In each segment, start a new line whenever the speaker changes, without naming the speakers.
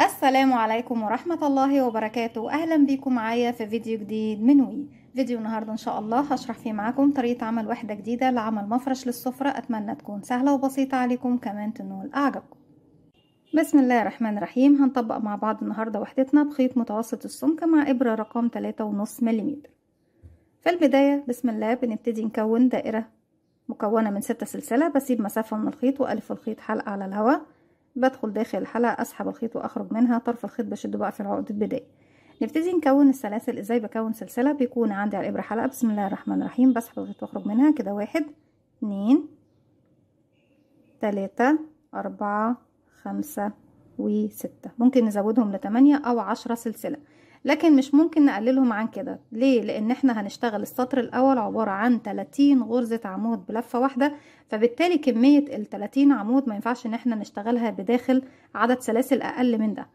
السلام عليكم ورحمة الله وبركاته أهلا بيكم معايا في فيديو جديد من وي فيديو النهاردة إن شاء الله هشرح فيه معاكم طريقة عمل وحدة جديدة لعمل مفرش للسفرة أتمنى تكون سهلة وبسيطة عليكم كمان تنول أعجبكم بسم الله الرحمن الرحيم هنطبق مع بعض النهاردة وحدتنا بخيط متوسط السمك مع إبرة رقم 3.5 ملم في البداية بسم الله بنبتدي نكون دائرة مكونة من ستة سلسلة بسيب مسافة من الخيط وألف الخيط حلقة على الهواء بدخل داخل الحلقة اسحب الخيط واخرج منها طرف الخيط بشده بقى في العقد البداية نبتدي نكون السلاسل ازاي بكون سلسلة بيكون عندي على الابرة حلقة بسم الله الرحمن الرحيم بسحب الخيط واخرج منها كده واحد اتنين تلاتة أربعة خمسة وستة ممكن نزودهم لتمانية أو عشرة سلسلة لكن مش ممكن نقللهم عن كده ليه لان احنا هنشتغل السطر الاول عبارة عن 30 غرزة عمود بلفة واحدة فبالتالي كمية ال 30 عمود ما ينفعش ان احنا نشتغلها بداخل عدد سلاسل اقل من ده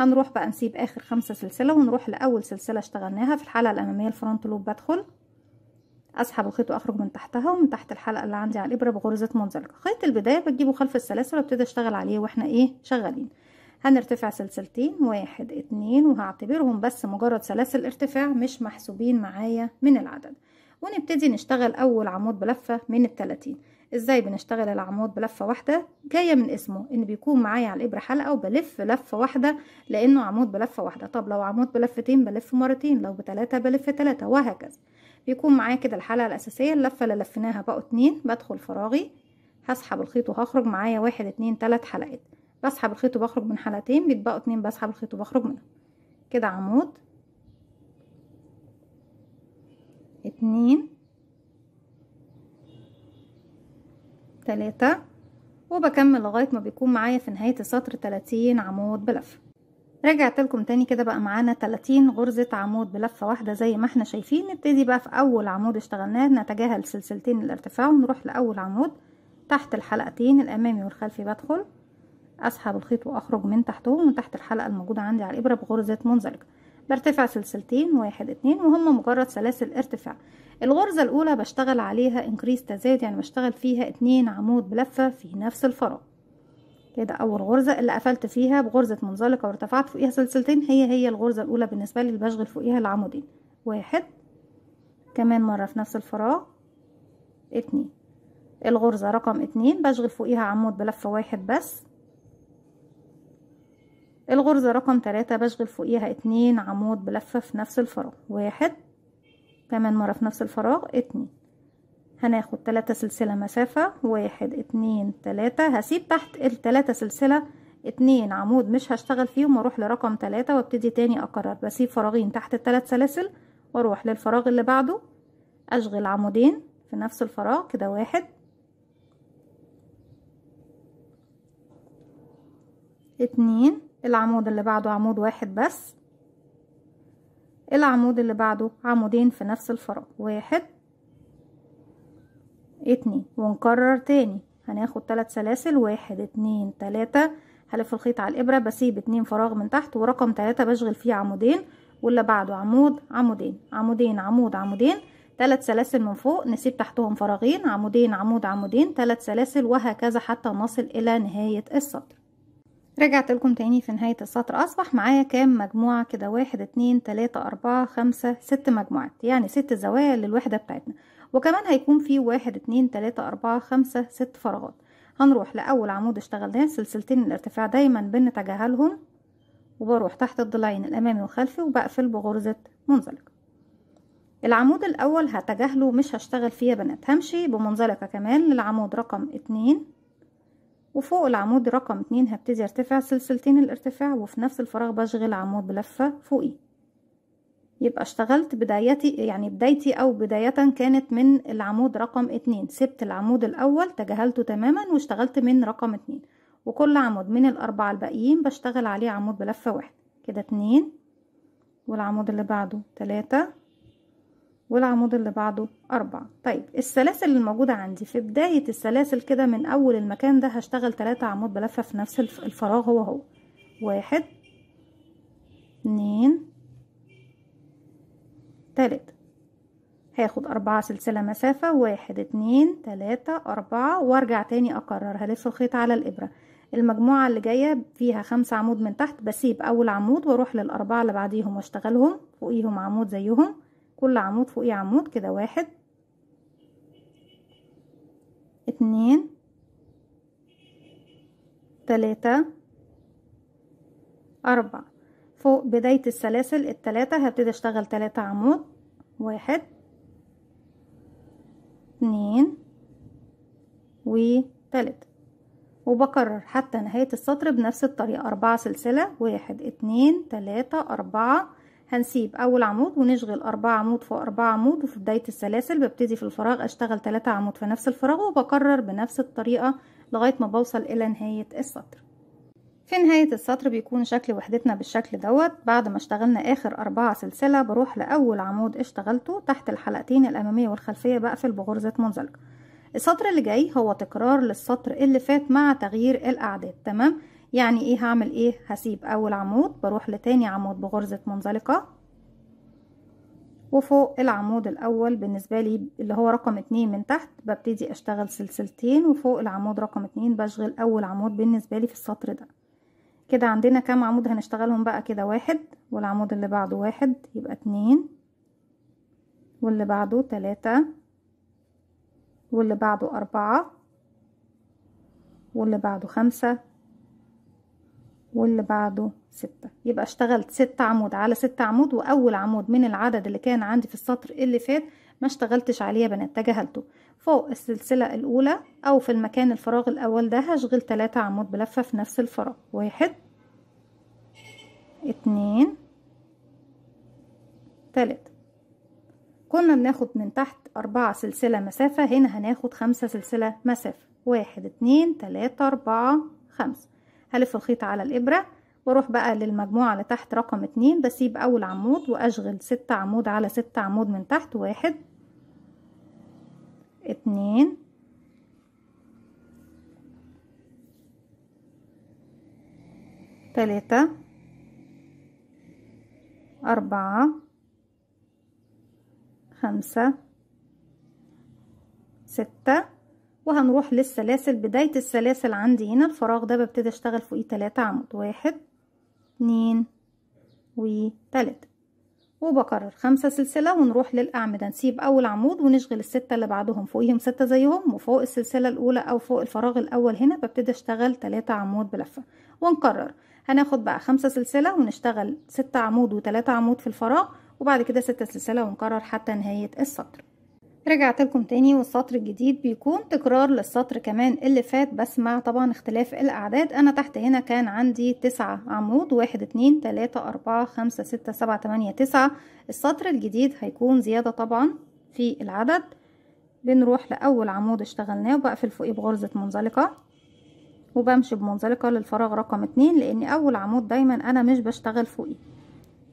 هنروح بقى نسيب اخر خمسة سلسلة ونروح لاول سلسلة اشتغلناها في الحلقة الامامية الفرونت لوب بدخل اسحب الخيط واخرج من تحتها ومن تحت الحلقة اللي عندي على الابرة بغرزة منزلقة خيط البداية بتجيبه خلف السلاسل وابتدي اشتغل عليه واحنا ايه شغالين هنرتفع سلسلتين واحد اتنين وهعتبرهم بس مجرد سلاسل ارتفاع مش محسوبين معايا من العدد ونبتدي نشتغل اول عمود بلفة من التلاتين ازاي بنشتغل العمود بلفة واحدة جاية من اسمه ان بيكون معايا على الابرة حلقة وبلف لفة واحدة لانه عمود بلفة واحدة طب لو عمود بلفتين بلف مرتين لو بتلاتة بلف تلاتة وهكذا بيكون معايا كده الحلقة الاساسية اللفة اللي لفيناها بقوا اتنين بدخل فراغي هسحب الخيط وهخرج معايا واحد اتنين تلات حلقات بسحب الخيط وبخرج من حلقتين بيتبقوا اتنين بسحب الخيط وبخرج منهم كده عمود اتنين تلاتة وبكمل لغاية ما بيكون معايا في نهاية السطر تلاتين عمود بلفة رجعت لكم تاني كده بقى معانا تلاتين غرزة عمود بلفة واحدة زي ما احنا شايفين نبتدي بقى في اول عمود اشتغلناه نتجاهل سلسلتين الارتفاع ونروح لاول عمود تحت الحلقتين الامامي والخلفي بدخل اسحب الخيط واخرج من تحتهم من تحت الحلقة الموجودة عندي على الابرة بغرزة منزلقة برتفع سلسلتين واحد اتنين وهم مجرد سلاسل ارتفاع الغرزة الاولى بشتغل عليها انكريس تزايد يعني بشتغل فيها اتنين عمود بلفة في نفس الفراغ كده اول غرزة اللي قفلت فيها بغرزة منزلقة وارتفعت فوقيها سلسلتين هي هي الغرزة الاولى بالنسبة لي اللي بشغل فوقيها العمودين واحد كمان مرة في نفس الفراغ اتنين الغرزة رقم اتنين بشغل فوقيها عمود بلفة واحد بس الغرزة رقم تلاتة بشغل فوقيها اتنين عمود بلفة في نفس الفراغ واحد كمان مرة في نفس الفراغ اتنين هناخد تلاتة سلسلة مسافة واحد اتنين تلاتة هسيب تحت التلاتة سلسلة اتنين عمود مش هشتغل فيهم واروح لرقم تلاتة وابتدي تاني اكرر بسيب فراغين تحت التلات سلاسل واروح للفراغ اللي بعده اشغل عمودين في نفس الفراغ كده واحد اتنين العمود اللي بعده عمود واحد بس العمود اللي بعده عمودين في نفس الفراغ واحد اتنين ونكرر تاني هناخد تلات سلاسل واحد اتنين تلاتة هلف الخيط على الابرة بسيب اتنين فراغ من تحت ورقم تلاتة بشغل فيه عمودين واللي بعده عمود عمودين عمودين عمود عمودين تلات سلاسل من فوق نسيب تحتهم فراغين عمودين عمود عمودين تلات سلاسل وهكذا حتى نصل الى نهاية السطر رجعت لكم تاني في نهاية السطر أصبح معايا كام مجموعة كده واحد اتنين تلاتة أربعة خمسة ست مجموعات يعني ست زوايا للوحدة بتاعتنا وكمان هيكون في واحد اتنين تلاتة أربعة خمسة ست فراغات هنروح لأول عمود اشتغلناه سلسلتين الارتفاع دايما بنتجاهلهم وبروح تحت الضلعين الأمامي وخلفي وبقفل بغرزة منزلق العمود الأول هتجاهله مش هشتغل فيه يا بنات همشي بمنزلقة كمان للعمود رقم اتنين وفوق العمود رقم اتنين هبتدي ارتفع سلسلتين الارتفاع وفي نفس الفراغ بشغل عمود بلفة فوقي يبقى اشتغلت بدايتي يعني بدايتي او بداية كانت من العمود رقم اتنين سبت العمود الاول تجاهلته تماما واشتغلت من رقم اتنين وكل عمود من الاربعة الباقيين بشتغل عليه عمود بلفة واحد كده اتنين والعمود اللي بعده تلاتة والعمود اللي بعده أربعة طيب السلاسل الموجودة عندي في بداية السلاسل كده من أول المكان ده هشتغل تلاتة عمود بلفة في نفس الفراغ هو هو واحد اتنين تلاتة هاخد أربعة سلسلة مسافة واحد اتنين تلاتة أربعة وارجع تاني أكرر هلف الخيط على الإبرة المجموعة اللي جاية فيها خمس عمود من تحت بسيب أول عمود واروح للأربعة اللي بعديهم واشتغلهم فوقيهم عمود زيهم كل عمود فوقيه عمود كده واحد اتنين تلاتة أربعة فوق بداية السلاسل التلاتة هبتدي أشتغل تلاتة عمود واحد اتنين وتلاتة وبكرر حتى نهاية السطر بنفس الطريقة أربعة سلسلة واحد اتنين تلاتة أربعة هنسيب اول عمود ونشغل اربعة عمود فوق اربعة عمود وفي بداية السلاسل ببتدي في الفراغ اشتغل تلاتة عمود في نفس الفراغ وبكرر بنفس الطريقة لغاية ما بوصل الى نهاية السطر في نهاية السطر بيكون شكل وحدتنا بالشكل دوت بعد ما اشتغلنا اخر اربعة سلسلة بروح لاول عمود اشتغلته تحت الحلقتين الامامية والخلفية بقفل بغرزة منزلقة السطر اللي جاي هو تكرار للسطر اللي فات مع تغيير الاعداد تمام يعني ايه هعمل ايه هسيب اول عمود بروح لتاني عمود بغرزة منزلقة وفوق العمود الاول بالنسبة لي اللي هو رقم اتنين من تحت ببتدي اشتغل سلسلتين وفوق العمود رقم اتنين بشغل اول عمود بالنسبة لي في السطر ده كده عندنا كام عمود هنشتغلهم بقى كده واحد والعمود اللي بعده واحد يبقى اتنين واللي بعده تلاتة واللي بعده أربعة واللي بعده خمسة واللي بعده ستة يبقى اشتغلت ست عمود على ست عمود واول عمود من العدد اللي كان عندي في السطر اللي فات ما اشتغلتش عليه بنات تجاهلته فوق السلسلة الاولى او في المكان الفراغ الاول ده هشغل تلاتة عمود بلفة في نفس الفراغ واحد اتنين تلاتة كنا بناخد من تحت أربعة سلسلة مسافة هنا هناخد خمسة سلسلة مسافة واحد اتنين تلاتة أربعة خمسة هلف الخيط على الابره واروح بقى للمجموعه اللي تحت رقم اتنين بسيب اول عمود واشغل ست عمود على ست عمود من تحت واحد اتنين تلاتة أربعة خمسة ستة وهنروح للسلاسل بداية السلاسل عندي هنا الفراغ ده ببتدي اشتغل فوقيه تلاتة عمود واحد اتنين وتلاتة وبكرر خمسة سلسلة ونروح للأعمدة نسيب أول عمود ونشغل الستة اللي بعدهم فوقيهم ستة زيهم وفوق السلسلة الأولى أو فوق الفراغ الأول هنا ببتدي أشتغل تلاتة عمود بلفة ونكرر هناخد بقى خمسة سلسلة ونشتغل ستة عمود وتلاتة عمود في الفراغ وبعد كده ستة سلسلة ونكرر حتى نهاية السطر رجعت لكم تاني والسطر الجديد بيكون تكرار للسطر كمان اللي فات بس مع طبعا اختلاف الاعداد انا تحت هنا كان عندي تسعة عمود واحد اتنين تلاتة اربعة خمسة ستة سبعة تمانية تسعة السطر الجديد هيكون زيادة طبعا في العدد بنروح لاول عمود اشتغلناه وبقفل فوقيه بغرزة منزلقة وبمشي بمنزلقة للفراغ رقم اتنين لان اول عمود دايما انا مش بشتغل فوقيه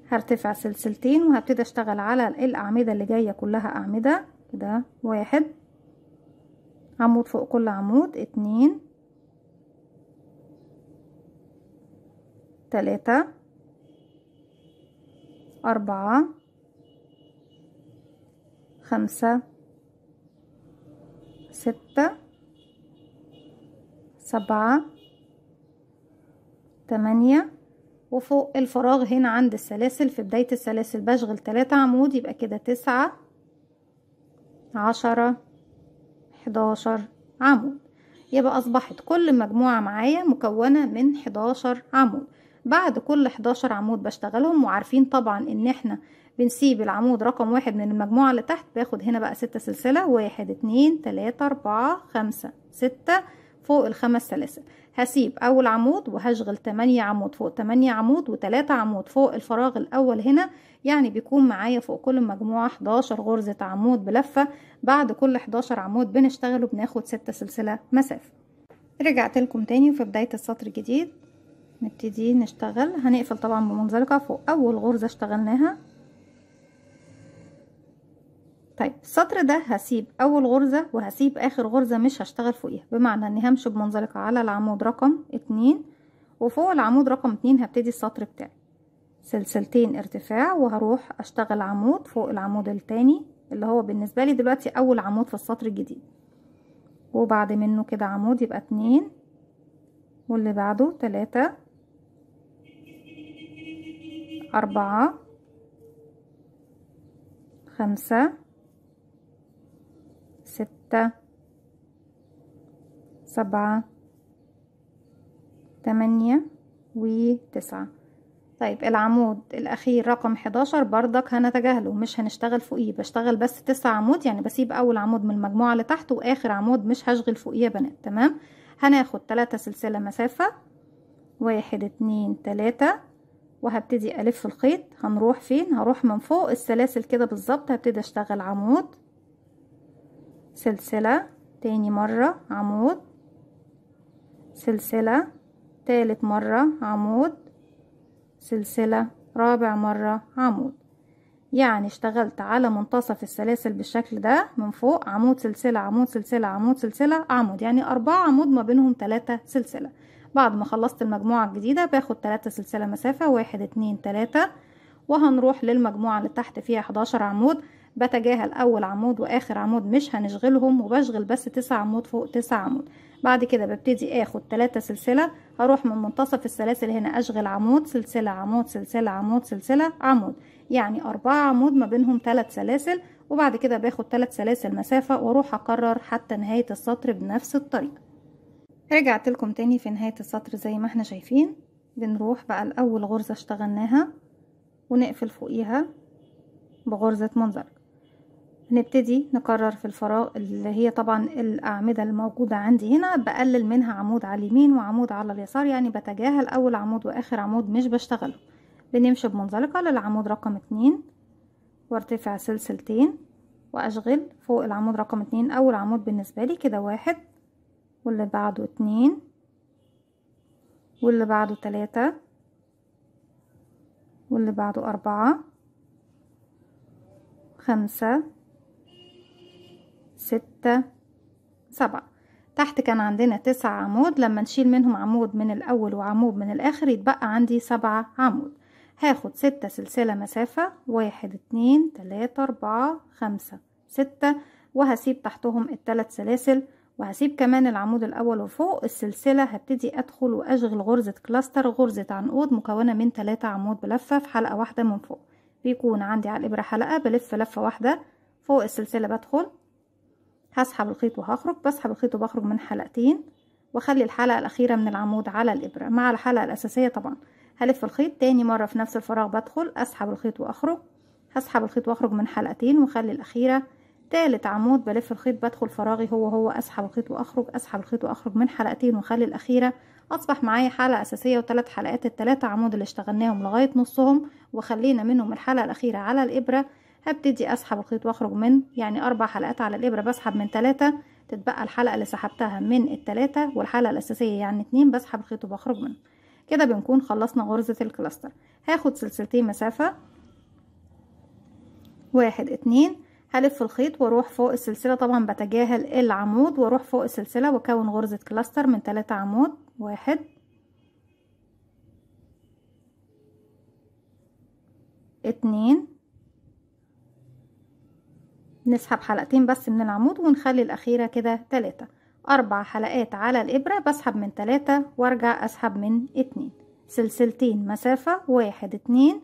هرتفع سلسلتين وهبتدي اشتغل على الاعمدة اللي جاية كلها اعمدة كده واحد عمود فوق كل عمود اتنين تلاتة أربعة خمسة ستة سبعة تمانية وفوق الفراغ هنا عند السلاسل في بداية السلاسل بشغل تلاتة عمود يبقى كده تسعة عشرة حداشر عمود يبقى أصبحت كل مجموعة معايا مكونة من حداشر عمود بعد كل حداشر عمود بشتغلهم وعارفين طبعا ان احنا بنسيب العمود رقم واحد من المجموعة اللي تحت باخد هنا بقى ستة سلسلة واحد اتنين تلاتة اربعة خمسة ستة فوق الخمس سلاسل هسيب اول عمود وهشغل 8 عمود فوق 8 عمود و3 عمود فوق الفراغ الاول هنا يعني بيكون معايا فوق كل مجموعة 11 غرزة عمود بلفة بعد كل 11 عمود بنشتغله بناخد 6 سلسلة مسافة رجعت لكم تاني في بداية السطر الجديد نبتدي نشتغل هنقفل طبعا بمنزلقة فوق اول غرزة اشتغلناها طيب السطر ده هسيب اول غرزة وهسيب اخر غرزة مش هشتغل فوقيها بمعنى اني همشي بمنزلقة على العمود رقم اتنين وفوق العمود رقم اتنين هبتدي السطر بتاعي سلسلتين ارتفاع وهروح اشتغل عمود فوق العمود التاني اللي هو بالنسبة لي دلوقتي اول عمود في السطر الجديد وبعد منه كده عمود يبقى اتنين واللي بعده تلاتة أربعة خمسة ستة سبعة تمانية وتسعة طيب العمود الأخير رقم حداشر بردك هنتجاهله مش هنشتغل فوقيه بشتغل بس تسع عمود يعني بسيب أول عمود من المجموعة اللي تحت وآخر عمود مش هشغل فوقيه يا بنات تمام هناخد تلاتة سلسلة مسافة واحد اتنين تلاتة وهبتدي ألف الخيط هنروح فين هروح من فوق السلاسل كده بالظبط هبتدي أشتغل عمود سلسلة تاني مرة عمود سلسلة تالت مرة عمود سلسلة رابع مرة عمود يعني اشتغلت على منتصف السلاسل بالشكل ده من فوق عمود سلسلة عمود سلسلة عمود سلسلة عمود يعني أربعة عمود ما بينهم تلاتة سلسلة بعد ما خلصت المجموعة الجديدة باخد تلاتة سلسلة مسافة واحد اتنين تلاتة وهنروح للمجموعة اللي تحت فيها 11 عمود بتجاهل اول عمود واخر عمود مش هنشغلهم وبشغل بس تسع عمود فوق تسع عمود بعد كده ببتدي اخد تلاتة سلسلة هروح من منتصف السلاسل هنا اشغل عمود سلسلة عمود سلسلة عمود سلسلة عمود يعني اربعة عمود ما بينهم تلات سلاسل وبعد كده باخد تلات سلاسل مسافة واروح اكرر حتى نهاية السطر بنفس الطريقة رجعت لكم تاني في نهاية السطر زي ما احنا شايفين بنروح بقى لأول غرزة اشتغلناها ونقفل فوقيها بغرزة منزلق نبتدي نكرر في الفراغ اللي هي طبعا الأعمدة الموجودة عندي هنا بقلل منها عمود على اليمين وعمود على اليسار يعني بتجاهل أول عمود وآخر عمود مش بشتغله بنمشي بمنزلقة للعمود رقم اتنين وارتفع سلسلتين وأشغل فوق العمود رقم اتنين أول عمود بالنسبة لي كده واحد واللي بعده اتنين واللي بعده تلاتة واللي بعده أربعة خمسة ستة سبعة تحت كان عندنا تسع عمود لما نشيل منهم عمود من الأول وعمود من الآخر يتبقى عندي سبعة عمود هاخد ستة سلسلة مسافة واحد اتنين تلاتة أربعة خمسة ستة وهسيب تحتهم التلات سلاسل وهسيب كمان العمود الأول وفوق السلسلة هبتدي أدخل وأشغل غرزة كلاستر غرزة عنقود مكونة من تلاتة عمود بلفة في حلقة واحدة من فوق بيكون عندي على الإبرة حلقة بلف لفة واحدة فوق السلسلة بدخل هسحب الخيط وهخرج بسحب الخيط وبخرج من حلقتين واخلي الحلقة الأخيرة من العمود على الإبرة مع الحلقة الأساسية طبعا هلف الخيط تاني مرة في نفس الفراغ بدخل أسحب الخيط وأخرج هسحب الخيط وأخرج من حلقتين واخلي الأخيرة تالت عمود بلف الخيط بدخل فراغي هو هو أسحب الخيط وأخرج أسحب الخيط وأخرج من حلقتين واخلي الأخيرة أصبح معايا حلقة أساسية وثلاث حلقات التلاتة عمود اللي اشتغلناهم لغاية نصهم وخلينا منهم الحلقة الأخيرة على الإبرة هبتدي اسحب الخيط واخرج من يعني اربع حلقات على الابره بسحب من ثلاثه تتبقى الحلقه اللي سحبتها من الثلاثه والحلقه الاساسيه يعني اتنين بسحب الخيط وبخرج منه كده بنكون خلصنا غرزه الكلاستر هاخد سلسلتين مسافه واحد اتنين هلف الخيط واروح فوق السلسله طبعا بتجاهل العمود واروح فوق السلسله واكون غرزه كلاستر من ثلاثة عمود واحد اتنين نسحب حلقتين بس من العمود ونخلي الأخيرة كده تلاتة أربع حلقات على الإبرة بسحب من تلاتة وارجع أسحب من اتنين سلسلتين مسافة واحد اتنين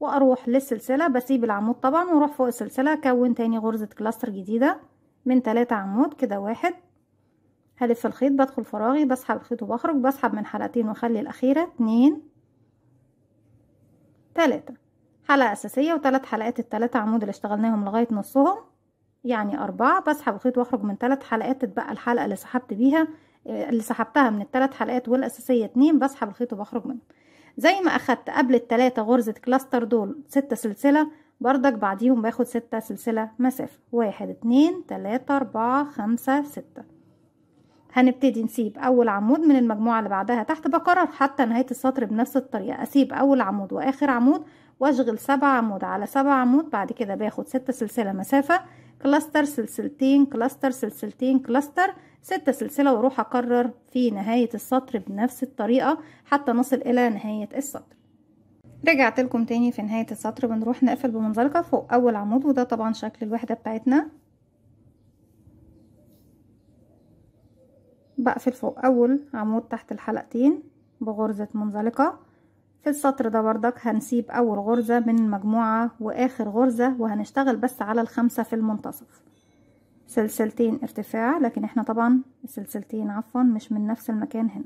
وأروح للسلسلة بسيب العمود طبعا واروح فوق السلسلة أكون تاني غرزة كلاستر جديدة من تلاتة عمود كده واحد هلف الخيط بدخل فراغي بسحب الخيط وبخرج بسحب من حلقتين واخلي الأخيرة اتنين تلاتة حلقة أساسية وثلاث حلقات الثلاثه عمود اللي اشتغلناهم لغاية نصهم يعني أربعة بسحب الخيط وأخرج من ثلاث حلقات تتبقى الحلقة اللي سحبت بيها آه، اللي سحبتها من الثلاث حلقات والأساسية اتنين بسحب الخيط وبخرج منه زي ما أخدت قبل التلاتة غرزة كلاستر دول ستة سلسلة بردك بعديهم باخد ستة سلسلة مسافة واحد اتنين تلاتة أربعة خمسة ستة هنبتدي نسيب أول عمود من المجموعة اللي بعدها تحت بكرر حتى نهاية السطر بنفس الطريقة أسيب أول عمود وآخر عمود وأشغل سبع عمود على سبع عمود بعد كده باخد ستة سلسلة مسافة كلاستر سلسلتين كلاستر سلسلتين كلاستر ستة سلسلة واروح اكرر في نهاية السطر بنفس الطريقة حتى نصل الى نهاية السطر رجعت لكم تاني في نهاية السطر بنروح نقفل بمنزلقة فوق اول عمود وده طبعا شكل الوحدة بتاعتنا بقفل فوق اول عمود تحت الحلقتين بغرزة منزلقة في السطر ده بردك هنسيب اول غرزة من المجموعة واخر غرزة وهنشتغل بس على الخمسة في المنتصف سلسلتين ارتفاع لكن احنا طبعا السلسلتين عفوا مش من نفس المكان هنا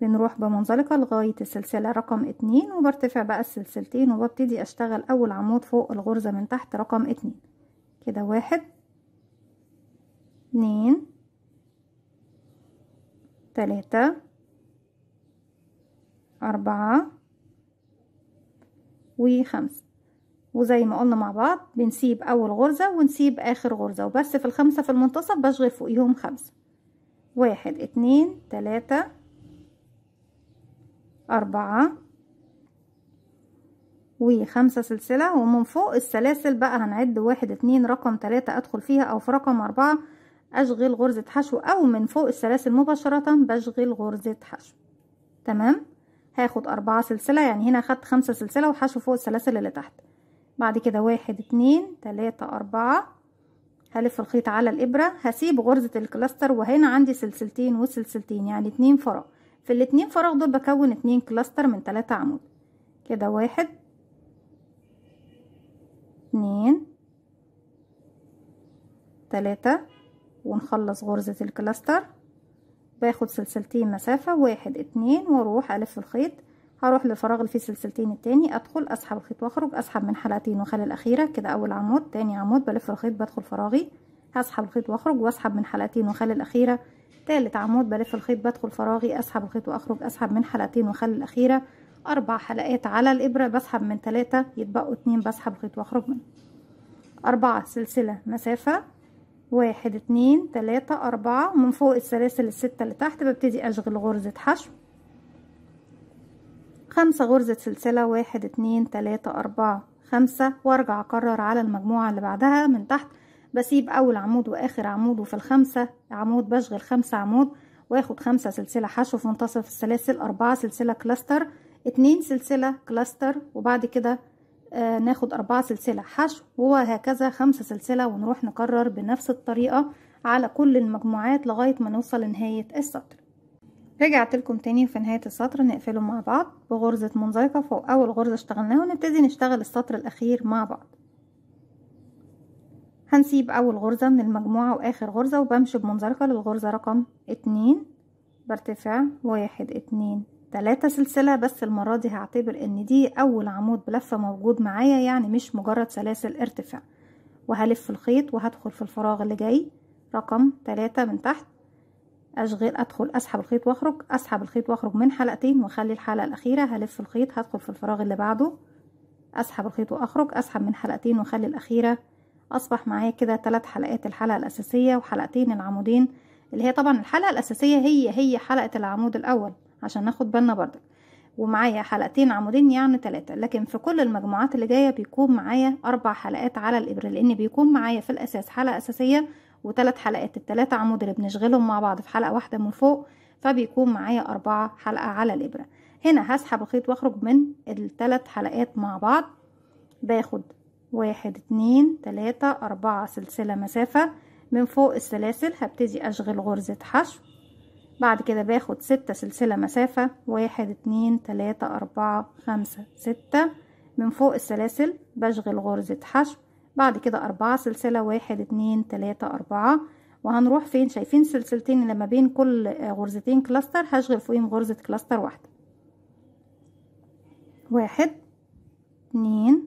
بنروح بمنزلقة لغاية السلسلة رقم اتنين وبرتفع بقى السلسلتين وببتدي اشتغل اول عمود فوق الغرزة من تحت رقم اتنين كده واحد اتنين تلاتة أربعة وخمسة وزي ما قلنا مع بعض بنسيب أول غرزة ونسيب آخر غرزة وبس في الخمسة في المنتصف بشغل فوقيهم خمسة واحد اتنين تلاتة أربعة وخمسة سلسلة ومن فوق السلاسل بقى هنعد واحد اتنين رقم تلاتة أدخل فيها أو في رقم أربعة أشغل غرزة حشو أو من فوق السلاسل مباشرة بشغل غرزة حشو تمام هاخد أربعة سلسلة يعني هنا خدت خمسة سلسلة وحشو فوق السلاسل اللي تحت بعد كده واحد اتنين تلاتة أربعة هلف الخيط على الإبرة هسيب غرزة الكلاستر وهنا عندي سلسلتين وسلسلتين يعني اتنين فراغ في الاتنين فراغ دول بكون اتنين كلاستر من تلاتة عمود كده واحد اتنين تلاتة ونخلص غرزة الكلاستر باخد سلسلتين مسافة واحد اتنين واروح الف الخيط هروح للفراغ اللي فيه سلسلتين التاني ادخل اسحب الخيط واخرج اسحب من حلقتين وخلي الاخيرة كده اول عمود تاني عمود بلف الخيط بدخل فراغي هسحب الخيط واخرج واسحب من حلقتين وخلي الاخيرة تالت عمود بلف الخيط بدخل فراغي اسحب الخيط واخرج اسحب من حلقتين وخلي الاخيرة اربع حلقات على الابرة بسحب من تلاتة يتبقوا اتنين بسحب الخيط واخرج منه اربعة سلسلة مسافة واحد اتنين تلاتة أربعة من فوق السلاسل الستة اللي تحت ببتدي أشغل غرزة حشو خمسة غرزة سلسلة واحد اتنين تلاتة أربعة خمسة وارجع أكرر على المجموعة اللي بعدها من تحت بسيب أول عمود وآخر عمود وفي الخمسة عمود بشغل خمسة عمود واخد خمسة سلسلة حشو في منتصف السلاسل أربعة سلسلة كلاستر اتنين سلسلة كلاستر وبعد كده آه، ناخد أربعة سلسلة حشو وهكذا خمسة سلسلة ونروح نكرر بنفس الطريقة على كل المجموعات لغاية ما نوصل لنهاية السطر رجعت لكم تاني في نهاية السطر نقفله مع بعض بغرزة منزلقة فوق أول غرزة اشتغلناها ونبتدي نشتغل السطر الأخير مع بعض هنسيب أول غرزة من المجموعة وآخر غرزة وبمشي بمنزلقة للغرزة رقم اتنين برتفع واحد اتنين تلاتة سلسلة بس المرة دي هعتبر ان دي اول عمود بلفة موجود معايا يعني مش مجرد سلاسل ارتفاع وهلف الخيط وهدخل في الفراغ اللي جاي رقم تلاتة من تحت اشغل ادخل اسحب الخيط واخرج اسحب الخيط واخرج من حلقتين واخلي الحلقة الاخيرة هلف الخيط هدخل في الفراغ اللي بعده اسحب الخيط واخرج اسحب من حلقتين واخلي الاخيرة اصبح معايا كده ثلاث حلقات الحلقة الاساسية وحلقتين العمودين اللي هي طبعا الحلقة الاساسية هي هي حلقة العمود الاول عشان ناخد بالنا برضك ومعايا حلقتين عمودين يعني ثلاثة لكن في كل المجموعات اللي جاية بيكون معايا أربع حلقات على الإبرة لأن بيكون معايا في الأساس حلقة أساسية وثلاث حلقات الثلاثة عمود اللي بنشغلهم مع بعض في حلقة واحدة من فوق فبيكون معايا أربعة حلقة على الإبرة هنا هسحب الخيط واخرج من الثلاث حلقات مع بعض باخد واحد اتنين تلاتة أربعة سلسلة مسافة من فوق السلاسل هبتدي أشغل غرزة حشو بعد كده باخد ستة سلسلة مسافة واحد اتنين تلاتة أربعة خمسة ستة من فوق السلاسل بشغل غرزة حشو بعد كده أربعة سلسلة واحد اتنين تلاتة أربعة وهنروح فين شايفين سلسلتين لما ما بين كل غرزتين كلاستر هشغل فوقهم غرزة كلاستر واحدة واحد اتنين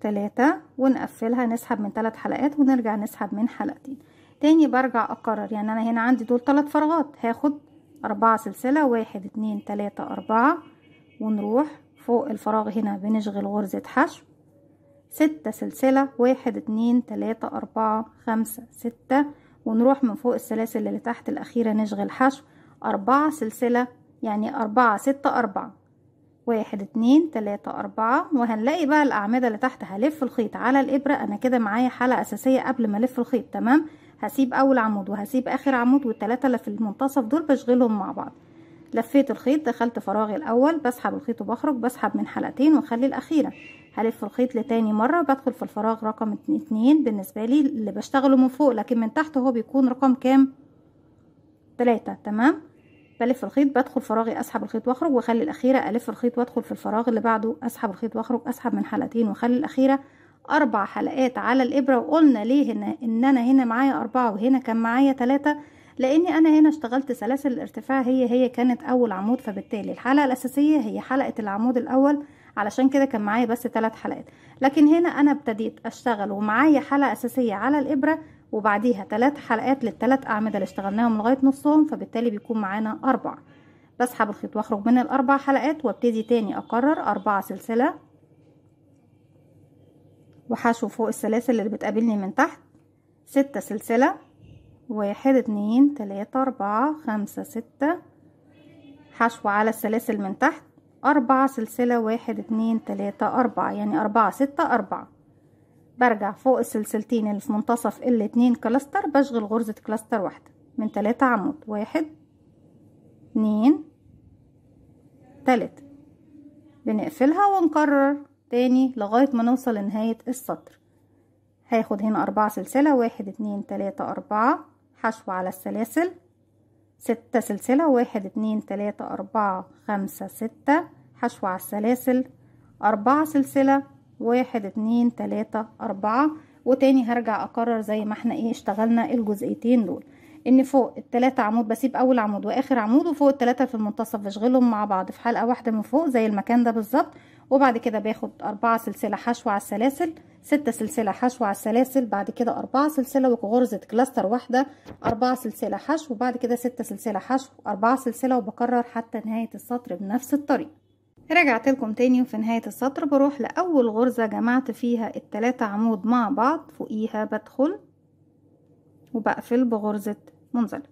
تلاتة ونقفلها نسحب من تلات حلقات ونرجع نسحب من حلقتين تاني برجع اكرر يعني انا هنا عندي دول ثلاث فراغات هاخد أربعة سلسلة واحد اتنين تلاتة أربعة ونروح فوق الفراغ هنا بنشغل غرزة حشو ستة سلسلة واحد اتنين تلاتة أربعة خمسة ستة ونروح من فوق السلاسل اللي تحت الأخيرة نشغل حشو أربعة سلسلة يعني أربعة ستة أربعة واحد اتنين تلاتة أربعة وهنلاقي بقى الأعمدة اللي تحت هلف الخيط على الإبرة أنا كده معايا حلقة أساسية قبل ما ألف الخيط تمام هسيب اول عمود وهسيب اخر عمود والتلاتة اللي في المنتصف دول بشغلهم مع بعض لفيت الخيط دخلت فراغي الاول بسحب الخيط وبخرج بسحب من حلقتين واخلي الاخيره هلف الخيط لتاني مره بدخل في الفراغ رقم اتنين بالنسبه لي اللي بشتغله من فوق لكن من تحت هو بيكون رقم كام تلاتة تمام بلف الخيط بدخل فراغي اسحب الخيط واخرج واخلي الاخيره الف الخيط وادخل في الفراغ اللي بعده اسحب الخيط واخرج اسحب من حلقتين واخلي الاخيره أربع حلقات على الإبرة وقلنا ليه هنا إن أنا هنا معايا أربعة وهنا كان معايا تلاتة لأن أنا هنا اشتغلت سلاسل الارتفاع هي هي كانت أول عمود فبالتالي الحلقة الأساسية هي حلقة العمود الأول علشان كده كان معايا بس تلات حلقات لكن هنا أنا ابتديت أشتغل ومعايا حلقة أساسية على الإبرة وبعديها تلات حلقات للتلات أعمدة اللي اشتغلناهم لغاية نصهم فبالتالي بيكون معانا أربع بسحب الخيط واخرج من الأربع حلقات وابتدي تاني أكرر أربعة سلسلة وحشو فوق السلاسل اللي بتقابلني من تحت ستة سلسلة واحد اتنين تلاتة اربعة خمسة ستة حشو على السلاسل من تحت أربعة سلسلة واحد اتنين تلاتة أربعة يعني أربعة ستة أربعة برجع فوق السلسلتين اللي في منتصف الاتنين كلاستر بشغل غرزة كلاستر واحدة من تلاتة عمود واحد اتنين تلاتة بنقفلها ونكرر تاني لغاية ما نوصل لنهاية السطر هاخد هنا أربعة سلسلة واحد اتنين تلاتة أربعة حشو على السلاسل ستة سلسلة واحد اتنين تلاتة أربعة خمسة ستة حشو على السلاسل أربعة سلسلة واحد اتنين تلاتة أربعة وتاني هرجع أكرر زي ما احنا ايه اشتغلنا الجزئيتين دول ان فوق التلاتة عمود بسيب اول عمود واخر عمود وفوق التلاتة في المنتصف اشغلهم مع بعض في حلقة واحدة من فوق زي المكان ده بالظبط وبعد كده باخد أربعة سلسلة حشو على السلاسل ستة سلسلة حشو على السلاسل بعد كده أربعة سلسلة وغرزة كلاستر واحدة أربعة سلسلة حشو وبعد كده ستة سلسلة حشو أربعة سلسلة وبكرر حتى نهاية السطر بنفس الطريقة رجعت لكم تاني وفي نهاية السطر بروح لأول غرزة جمعت فيها التلاتة عمود مع بعض فوقيها بدخل وبقفل بغرزة منزلق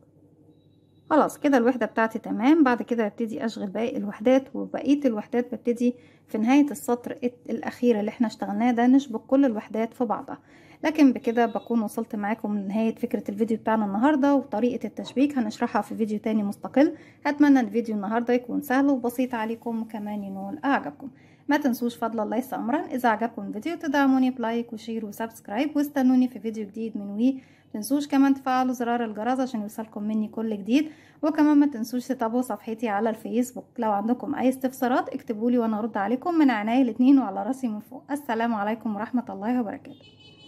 خلاص كده الوحدة بتاعتي تمام بعد كده ببتدي اشغل باقي الوحدات وبقية الوحدات ببتدي في نهاية السطر الاخير اللي احنا اشتغلناه ده نشبك كل الوحدات في بعضها لكن بكده بكون وصلت معاكم لنهاية فكرة الفيديو بتاعنا النهاردة وطريقة التشبيك هنشرحها في فيديو تاني مستقل اتمنى الفيديو النهاردة يكون سهل وبسيط عليكم وكمان ينول اعجابكم ما تنسوش فضل الله يسامرا اذا عجبكم الفيديو تدعموني بلايك وشير وسبسكرايب واستنوني في فيديو جديد من وي تنسوش كمان تفعلوا زرار الجرس عشان يوصلكم مني كل جديد وكمان ما تنسوش تتابعوا صفحتي على الفيسبوك لو عندكم اي استفسارات اكتبولي وانا ارد عليكم من عناية الاتنين وعلى راسي من فوق السلام عليكم ورحمة الله وبركاته